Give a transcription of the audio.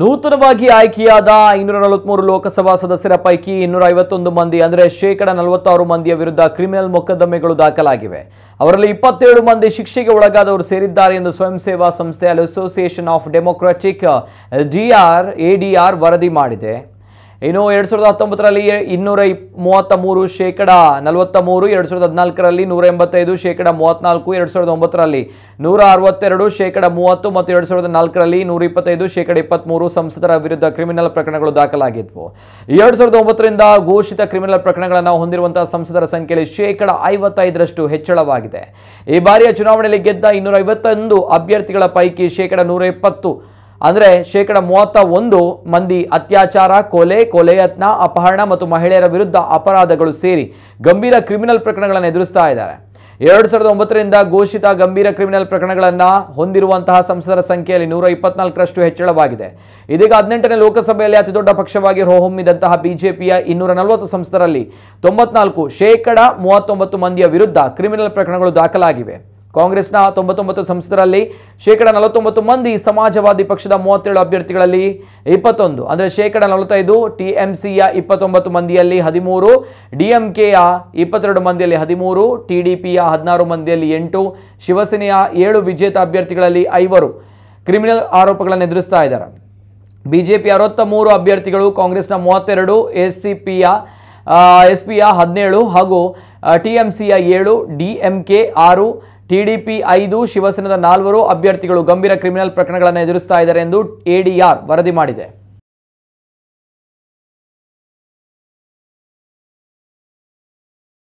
ನೂತನವಾಗಿ ಆಯ್ಕೆಯಾದ ಇನ್ನೂರ ನಲವತ್ಮೂರು ಲೋಕಸಭಾ ಸದಸ್ಯರ ಪೈಕಿ ಇನ್ನೂರ ಐವತ್ತೊಂದು ಮಂದಿ ಅಂದರೆ ಶೇಕಡ ನಲವತ್ತಾರು ಮಂದಿಯ ವಿರುದ್ಧ ಕ್ರಿಮಿನಲ್ ಮೊಕದ್ದಮೆಗಳು ದಾಖಲಾಗಿವೆ ಅವರಲ್ಲಿ ಇಪ್ಪತ್ತೇಳು ಮಂದಿ ಶಿಕ್ಷೆಗೆ ಒಳಗಾದವರು ಸೇರಿದ್ದಾರೆ ಎಂದು ಸ್ವಯಂ ಸೇವಾ ಸಂಸ್ಥೆ association of democratic DR ADR ವರದಿ ಮಾಡಿದೆ ಇನ್ನು ಎರಡು ಸಾವಿರದ ಹತ್ತೊಂಬತ್ತರಲ್ಲಿ ಇನ್ನೂರ ಮೂವತ್ತ ಮೂರು ಶೇಕಡ ನಲವತ್ತ ಮೂರು ಎರಡು ಸಾವಿರದ ಹದಿನಾಲ್ಕರಲ್ಲಿ ನೂರ ಎಂಬತ್ತೈದು ಶೇಕಡ ಮೂವತ್ತ್ನಾಲ್ಕು ಎರಡು ಸಾವಿರದ ಒಂಬತ್ತರಲ್ಲಿ ನೂರ ಅರವತ್ತೆರಡು ಶೇಕಡ ಮೂವತ್ತು ಮತ್ತು ಎರಡ್ ಸಾವಿರದ ನಾಲ್ಕರಲ್ಲಿ ನೂರ ಇಪ್ಪತ್ತೈದು ಶೇಕಡ ಇಪ್ಪತ್ತ್ಮೂರು ಸಂಸದರ ವಿರುದ್ಧ ಕ್ರಿಮಿನಲ್ ಪ್ರಕರಣಗಳು ದಾಖಲಾಗಿದ್ವು ಎರಡ್ ಸಾವಿರದ ಒಂಬತ್ತರಿಂದ ಘೋಷಿತ ಕ್ರಿಮಿನಲ್ ಪ್ರಕರಣಗಳನ್ನು ಹೊಂದಿರುವಂತಹ ಸಂಸದರ ಸಂಖ್ಯೆಯಲ್ಲಿ ಶೇಕಡ ಐವತ್ತೈದರಷ್ಟು ಹೆಚ್ಚಳವಾಗಿದೆ ಈ ಬಾರಿಯ ಚುನಾವಣೆಯಲ್ಲಿ ಗೆದ್ದ ಇನ್ನೂರ ಅಭ್ಯರ್ಥಿಗಳ ಪೈಕಿ ಶೇಕಡ ನೂರ ಇಪ್ಪತ್ತು ಅಂದರೆ ಶೇಕಡ ಮೂವತ್ತ ಒಂದು ಮಂದಿ ಅತ್ಯಾಚಾರ ಕೊಲೆ ಕೊಲೆಯತ್ನ ಅಪಹರಣ ಮತ್ತು ಮಹಿಳೆಯರ ವಿರುದ್ಧ ಅಪರಾಧಗಳು ಸೇರಿ ಗಂಭೀರ ಕ್ರಿಮಿನಲ್ ಪ್ರಕರಣಗಳನ್ನು ಎದುರಿಸ್ತಾ ಇದ್ದಾರೆ ಎರಡು ಸಾವಿರದ ಒಂಬತ್ತರಿಂದ ಘೋಷಿತ ಗಂಭೀರ ಕ್ರಿಮಿನಲ್ ಪ್ರಕರಣಗಳನ್ನು ಹೊಂದಿರುವಂತಹ ಸಂಸದರ ಸಂಖ್ಯೆಯಲ್ಲಿ ನೂರ ಇಪ್ಪತ್ನಾಲ್ಕರಷ್ಟು ಹೆಚ್ಚಳವಾಗಿದೆ ಇದೀಗ ಹದಿನೆಂಟನೇ ಲೋಕಸಭೆಯಲ್ಲಿ ಅತಿದೊಡ್ಡ ಪಕ್ಷವಾಗಿ ಹೊಹೊಮ್ಮಿದಂತಹ ಬಿಜೆಪಿಯ ಇನ್ನೂರ ನಲವತ್ತು ಸಂಸದರಲ್ಲಿ ತೊಂಬತ್ನಾಲ್ಕು ಶೇಕಡ ಮೂವತ್ತೊಂಬತ್ತು ಮಂದಿಯ ವಿರುದ್ಧ ಕ್ರಿಮಿನಲ್ ಪ್ರಕರಣಗಳು ದಾಖಲಾಗಿವೆ ಕಾಂಗ್ರೆಸ್ನ ತೊಂಬತ್ತೊಂಬತ್ತು ಸಂಸದರಲ್ಲಿ ಶೇಕಡ ನಲವತ್ತೊಂಬತ್ತು ಮಂದಿ ಸಮಾಜವಾದಿ ಪಕ್ಷದ ಮೂವತ್ತೇಳು ಅಭ್ಯರ್ಥಿಗಳಲ್ಲಿ ಇಪ್ಪತ್ತೊಂದು ಅಂದರೆ ಶೇಕಡ ನಲವತ್ತೈದು ಟಿ ಎಂ ಇಪ್ಪತ್ತೊಂಬತ್ತು ಮಂದಿಯಲ್ಲಿ ಹದಿಮೂರು ಡಿ ಎಂ ಇಪ್ಪತ್ತೆರಡು ಮಂದಿಯಲ್ಲಿ ಹದಿಮೂರು ಟಿ ಡಿ ಪಿಯ ಹದಿನಾರು ಮಂದಿಯಲ್ಲಿ ಎಂಟು ಶಿವಸೇನೆಯ ಏಳು ವಿಜೇತ ಅಭ್ಯರ್ಥಿಗಳಲ್ಲಿ ಐವರು ಕ್ರಿಮಿನಲ್ ಆರೋಪಗಳನ್ನು ಎದುರಿಸ್ತಾ ಇದ್ದಾರೆ ಬಿಜೆಪಿ ಅರವತ್ತ ಮೂರು ಅಭ್ಯರ್ಥಿಗಳು ಕಾಂಗ್ರೆಸ್ನ ಮೂವತ್ತೆರಡು ಎಸ್ ಸಿ ಪಿಯ ಎಸ್ ಪಿಯ ಹದಿನೇಳು ಹಾಗೂ ಟಿ ಎಂ ಏಳು ಡಿ ಎಂ ಕೆ ಆರು ಟಿಡಿಪಿ ಐದು ಶಿವಸೇನದ ನಾಲ್ವರು ಅಭ್ಯರ್ಥಿಗಳು ಗಂಭೀರ ಕ್ರಿಮಿನಲ್ ಪ್ರಕರಣಗಳನ್ನು ಎದುರಿಸ್ತಾ ಇದ್ದಾರೆ ಎಂದು ಎಡಿಆರ್ ವರದಿ ಮಾಡಿದೆ